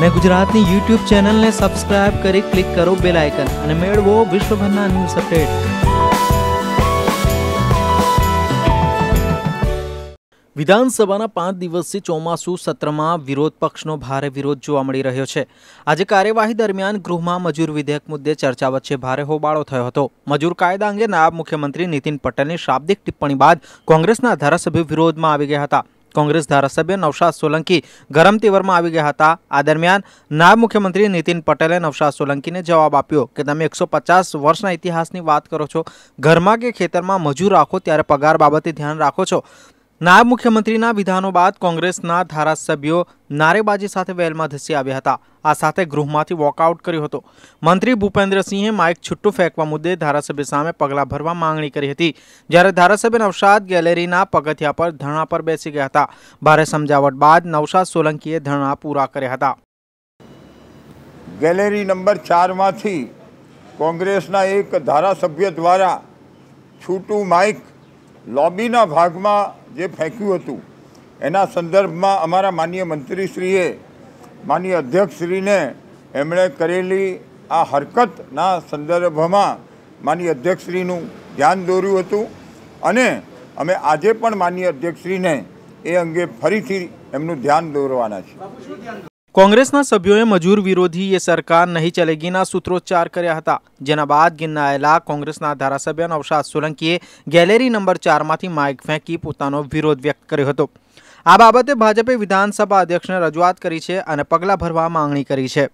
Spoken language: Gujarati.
અને ગુજરાતની યુટ્યુબ ચેનલને સબસ્ક્રાઇબ કરી ક્લિક કરો બેલ આઇકન અને મેળવો વિશ્વભરના ન્યૂઝ અપડેટ વિધાનસભાના પાંચ દિવસથી ચોમાસુ સત્રમાં વિરોધ પક્ષનો ભારે વિરોધ જોવા મળી રહ્યો છે આજે કાર્યવાહી દરમિયાન ગૃહમાં મજૂર વિધેયક મુદ્દે ચર્ચા વચ્ચે ભારે હોબાળો થયો હતો મજૂર કાયદા અંગે નાયબ મુખ્યમંત્રી નીતિન પટેલની શાબ્દિક ટિપ્પણી બાદ કોંગ્રેસના ધારાસભ્યો વિરોધમાં આવી ગયા હતા કોંગ્રેસ ધારાસભ્ય નવશાદ સોલંકી ગરમતી વર્મા આવી ગયા હતા આ દરમિયાન નાયબ મુખ્યમંત્રી નીતિન પટેલે નવશાદ સોલંકીને જવાબ આપ્યો કે તમે એકસો પચાસ વર્ષના ઇતિહાસની વાત કરો છો ઘરમાં કે ખેતરમાં મજૂર રાખો ત્યારે પગાર બાબતે ધ્યાન રાખો છો નાયબ મુખ્યમંત્રીના વિધાનો બાદ કોંગ્રેસના ધારાસભ્યો નારેબાજી સાથે વેલમાં ધસી આવ્યા હતા આ સાથે ગૃહમાંથી વોકઆઉટ કર્યો હતો મંત્રી ભૂપેન્દ્રસિંહે માઇક છુટ્ટું ફેંકવા મુદ્દે ધારાસભ્ય સામે પગલાં ભરવા માંગણી કરી હતી જ્યારે ધારાસભ્ય નવશાદ ગેલેરીના પગથિયા પર ધરણા પર બેસી ગયા હતા ભારે સમજાવટ બાદ નવશાદ સોલંકીએ ધરણા પૂરા કર્યા હતા ગેલેરી નંબર ચારમાંથી કોંગ્રેસના એક ધારાસભ્ય દ્વારા છૂટું માઇક લોબીના ભાગમાં જે ફેંક્યું હતું એના સંદર્ભમાં અમારા માનનીય મંત્રીશ્રીએ માનનીય અધ્યક્ષશ્રીને એમણે કરેલી આ હરકતના સંદર્ભમાં માનનીય અધ્યક્ષશ્રીનું ધ્યાન દોર્યું હતું અને અમે આજે પણ માનનીય અધ્યક્ષશ્રીને એ અંગે ફરીથી એમનું ધ્યાન દોરવાના છીએ કોંગ્રેસના સભ્યોએ મજૂર વિરોધી એ સરકાર નહીં ચલેગીના સૂત્રોચ્ચાર કર્યા હતા જેના બાદ ગિરનાયેલા કોંગ્રેસના ધારાસભ્ય નવશાદ સોલંકીએ ગેલેરી નંબર ચારમાંથી માઇક ફેંકી પોતાનો વિરોધ વ્યક્ત કર્યો હતો આ બાબતે ભાજપે વિધાનસભા અધ્યક્ષને રજૂઆત કરી છે અને પગલાં ભરવા માંગણી કરી છે